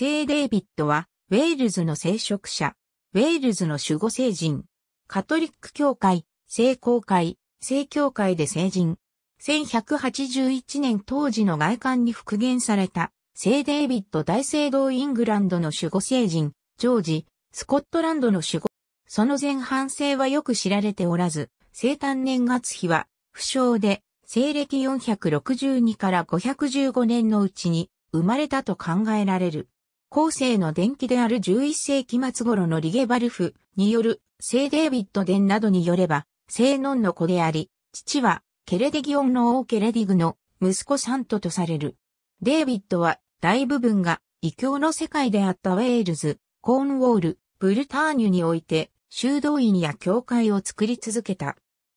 聖デイビッドは、ウェールズの聖職者、ウェールズの守護聖人、カトリック教会、聖公会、聖教会で聖人。1181年当時の外観に復元された、聖デイビッド大聖堂イングランドの守護聖人、ジョージ、スコットランドの守護。その前半生はよく知られておらず、生誕年月日は、不詳で、西暦462から515年のうちに生まれたと考えられる。後世の伝記である11世紀末頃のリゲバルフによる聖デイビッド伝などによれば、聖ノンの子であり、父はケレデギオンの王ケレディグの息子サントとされる。デイビッドは大部分が異教の世界であったウェールズ、コーンウォール、ブルターニュにおいて修道院や教会を作り続けた。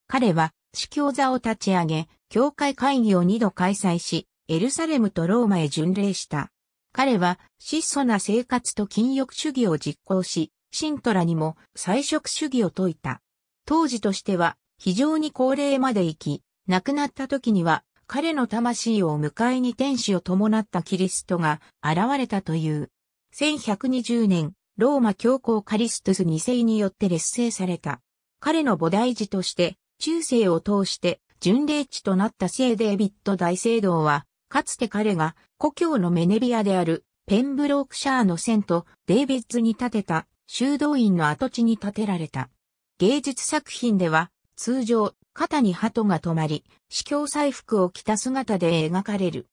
彼は司教座を立ち上げ、教会会議を2度開催し、エルサレムとローマへ巡礼した。彼は質素な生活と禁欲主義を実行し、シントラにも彩色主義を説いた。当時としては非常に高齢まで行き、亡くなった時には彼の魂を迎えに天使を伴ったキリストが現れたという。1120年、ローマ教皇カリストス2世によって劣勢された。彼の菩提寺として、中世を通して巡礼地となった聖デービット大聖堂は、かつて彼が故郷のメネビアであるペンブロークシャーの線とデイビッツに建てた修道院の跡地に建てられた。芸術作品では通常肩に鳩が止まり、司教祭服を着た姿で描かれる。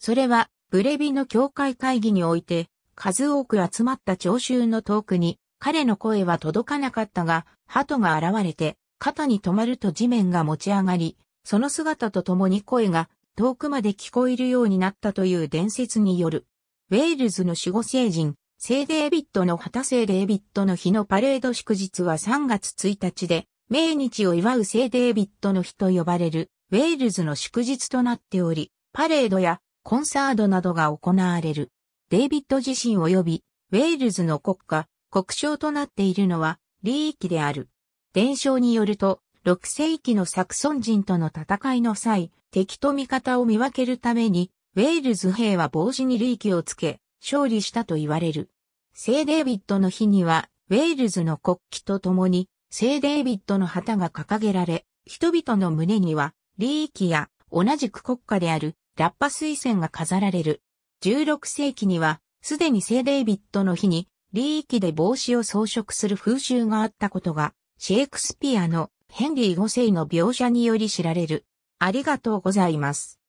それはブレビの教会会議において数多く集まった聴衆の遠くに彼の声は届かなかったが、鳩が現れて肩に止まると地面が持ち上がり、その姿とともに声が遠くまで聞こえるようになったという伝説による。ウェールズの守護聖人、聖デイビッドの旗聖デイビッドの日のパレード祝日は3月1日で、命日を祝う聖デイビッドの日と呼ばれるウェールズの祝日となっており、パレードやコンサートなどが行われる。デイビッド自身及びウェールズの国家、国章となっているのは、リーキである。伝承によると、6世紀のサクソン人との戦いの際、敵と味方を見分けるために、ウェールズ兵は帽子に利益をつけ、勝利したと言われる。聖デービッドの日には、ウェールズの国旗と共に、聖デービッドの旗が掲げられ、人々の胸には、利益や同じく国家であるラッパ推薦が飾られる。16世紀には、すでに聖デービッドの日に、利益で帽子を装飾する風習があったことが、シェイクスピアのヘンリー5世の描写により知られる。ありがとうございます。